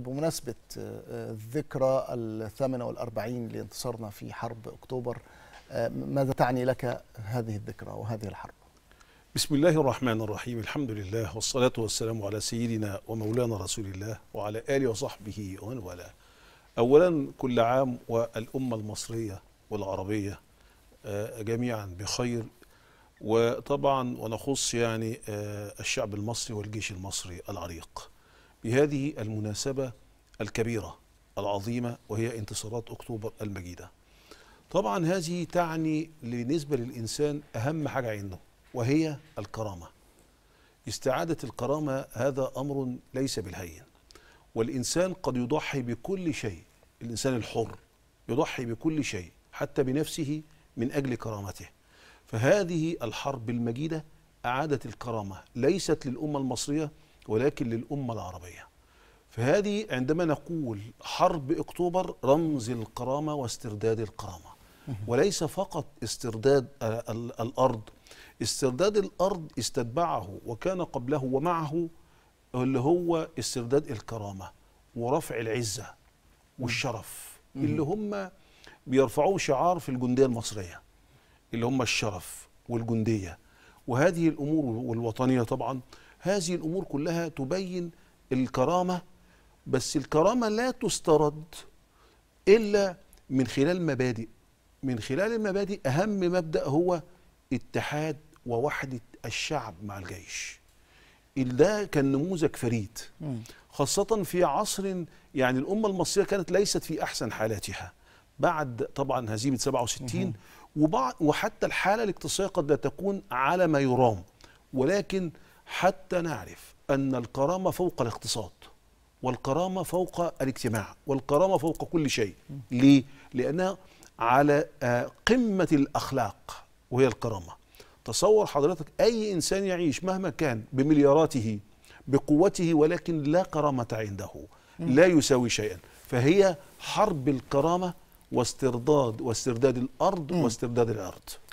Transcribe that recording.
بمناسبة آه، آه، الذكرى الثامنة والأربعين لانتصارنا في حرب أكتوبر آه، ماذا تعني لك هذه الذكرى وهذه الحرب؟ بسم الله الرحمن الرحيم الحمد لله والصلاة والسلام على سيدنا ومولانا رسول الله وعلى آله وصحبه ومن والاه أولا كل عام والأمة المصرية والعربية جميعا بخير وطبعا ونخص يعني الشعب المصري والجيش المصري العريق بهذه المناسبة الكبيرة العظيمة وهي انتصارات أكتوبر المجيدة طبعا هذه تعني بالنسبة للإنسان أهم حاجة عنده وهي الكرامة استعادة الكرامة هذا أمر ليس بالهين والإنسان قد يضحي بكل شيء الإنسان الحر يضحي بكل شيء حتى بنفسه من أجل كرامته فهذه الحرب المجيدة أعادت الكرامة ليست للأمة المصرية ولكن للأمة العربية فهذه عندما نقول حرب أكتوبر رمز الكرامة واسترداد الكرامة وليس فقط استرداد الأرض استرداد الأرض استتبعه وكان قبله ومعه اللي هو استرداد الكرامة ورفع العزة والشرف اللي هم بيرفعوه شعار في الجندية المصرية اللي هم الشرف والجندية وهذه الأمور والوطنية طبعا هذه الأمور كلها تبين الكرامة بس الكرامة لا تسترد إلا من خلال مبادئ من خلال المبادئ أهم مبدأ هو اتحاد ووحدة الشعب مع الجيش ده كان نموذج فريد خاصة في عصر يعني الأمة المصرية كانت ليست في أحسن حالاتها بعد طبعا هزيمة 67 وبعد وحتى الحالة الاقتصادية قد لا تكون على ما يرام ولكن حتى نعرف أن الكرامة فوق الاقتصاد والكرامة فوق الاجتماع والكرامة فوق كل شيء ليه؟ لأنها على آه، قمة الأخلاق وهي الكرامة تصور حضرتك أي إنسان يعيش مهما كان بملياراته بقوته ولكن لا كرامة عنده لا يساوي شيئا فهي حرب الكرامة واسترداد واسترداد الأرض واسترداد الأرض